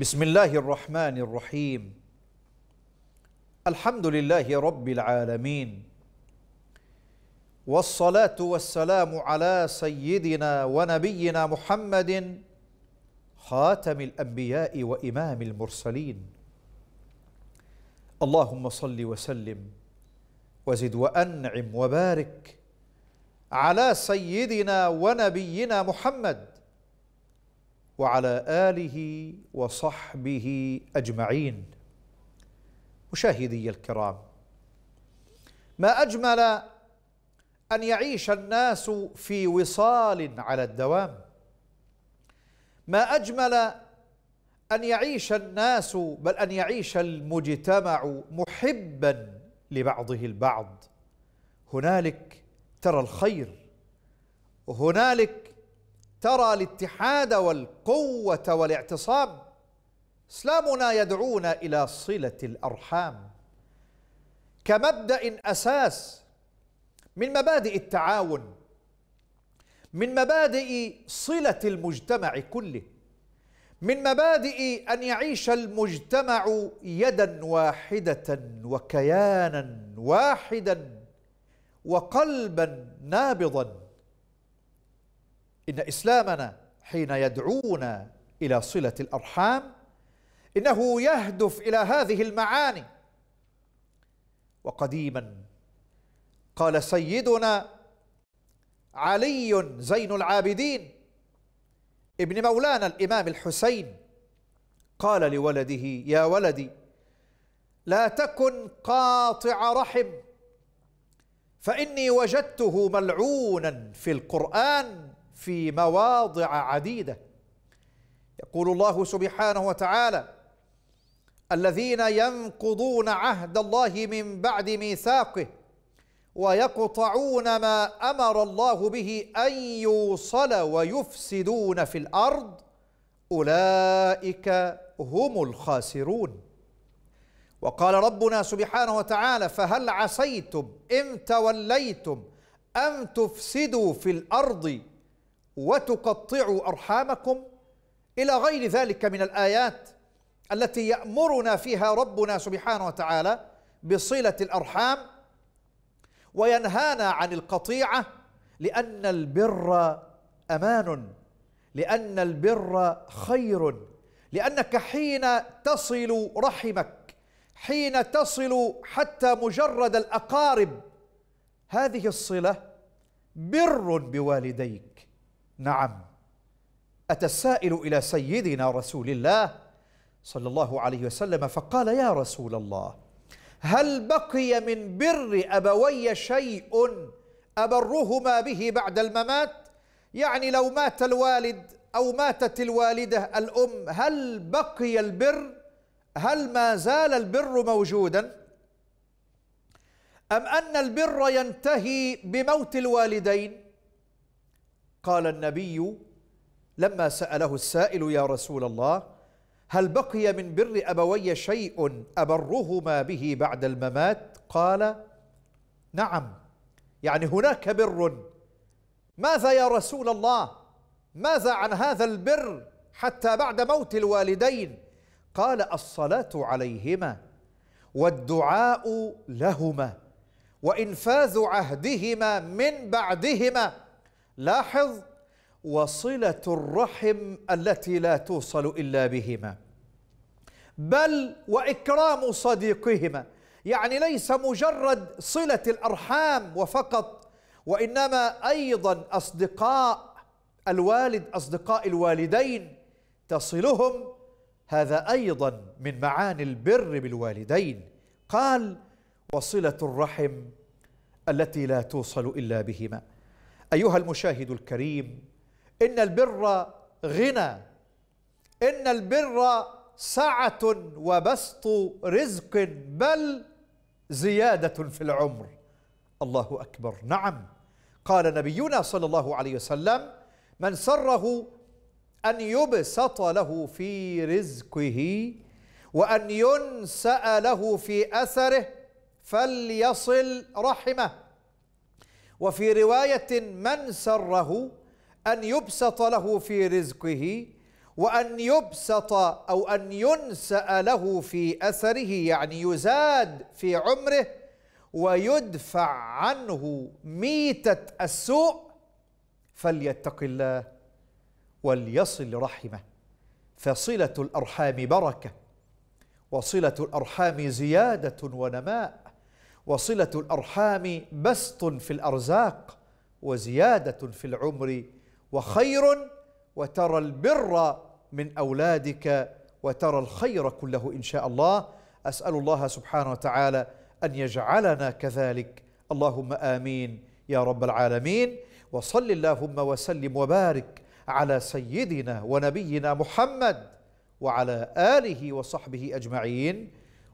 بسم الله الرحمن الرحيم الحمد لله رب العالمين والصلاة والسلام على سيدنا ونبينا محمد خاتم الأنبياء وإمام المرسلين اللهم صل وسلم وزد وأنعم وبارك على سيدنا ونبينا محمد وعلى اله وصحبه اجمعين مشاهدي الكرام ما اجمل ان يعيش الناس في وصال على الدوام ما اجمل ان يعيش الناس بل ان يعيش المجتمع محبا لبعضه البعض هنالك ترى الخير هنالك ترى الاتحاد والقوة والاعتصام إسلامنا يدعونا إلى صلة الأرحام كمبدأ أساس من مبادئ التعاون من مبادئ صلة المجتمع كله من مبادئ أن يعيش المجتمع يدا واحدة وكيانا واحدا وقلبا نابضا إن إسلامنا حين يدعونا إلى صلة الأرحام إنه يهدف إلى هذه المعاني وقديما قال سيدنا علي زين العابدين ابن مولانا الإمام الحسين قال لولده يا ولدي لا تكن قاطع رحم فإني وجدته ملعونا في القرآن في مواضع عديدة يقول الله سبحانه وتعالى الذين ينقضون عهد الله من بعد ميثاقه ويقطعون ما امر الله به ان يوصل ويفسدون في الارض اولئك هم الخاسرون وقال ربنا سبحانه وتعالى فهل عسيتم ان توليتم ان تفسدوا في الارض وتقطعوا أرحامكم إلى غير ذلك من الآيات التي يأمرنا فيها ربنا سبحانه وتعالى بصلة الأرحام وينهانا عن القطيعة لأن البر أمان لأن البر خير لأنك حين تصل رحمك حين تصل حتى مجرد الأقارب هذه الصلة بر بوالديك نعم أتسائل إلى سيدنا رسول الله صلى الله عليه وسلم فقال يا رسول الله هل بقي من بر أبوي شيء أبرهما به بعد الممات يعني لو مات الوالد أو ماتت الوالدة الأم هل بقي البر هل ما زال البر موجودا أم أن البر ينتهي بموت الوالدين قال النبي لما سأله السائل يا رسول الله هل بقي من بر أبوي شيء أبرهما به بعد الممات قال نعم يعني هناك بر ماذا يا رسول الله ماذا عن هذا البر حتى بعد موت الوالدين قال الصلاة عليهما والدعاء لهما وإنفاذ عهدهما من بعدهما لاحظ وصلة الرحم التي لا توصل إلا بهما بل وإكرام صديقهما يعني ليس مجرد صلة الأرحام وفقط وإنما أيضا أصدقاء الوالد أصدقاء الوالدين تصلهم هذا أيضا من معاني البر بالوالدين قال وصلة الرحم التي لا توصل إلا بهما أيها المشاهد الكريم إن البر غنى إن البر سعة وبسط رزق بل زيادة في العمر الله أكبر نعم قال نبينا صلى الله عليه وسلم من سره أن يبسط له في رزقه وأن ينسأ له في أثره فليصل رحمه وفي رواية من سره أن يبسط له في رزقه وأن يبسط أو أن ينسأ له في أثره يعني يزاد في عمره ويدفع عنه ميتة السوء فليتق الله وليصل رحمه فصلة الأرحام بركة وصلة الأرحام زيادة ونماء وصله الارحام بسط في الارزاق وزياده في العمر وخير وترى البر من اولادك وترى الخير كله ان شاء الله اسال الله سبحانه وتعالى ان يجعلنا كذلك اللهم امين يا رب العالمين وصل اللهم وسلم وبارك على سيدنا ونبينا محمد وعلى اله وصحبه اجمعين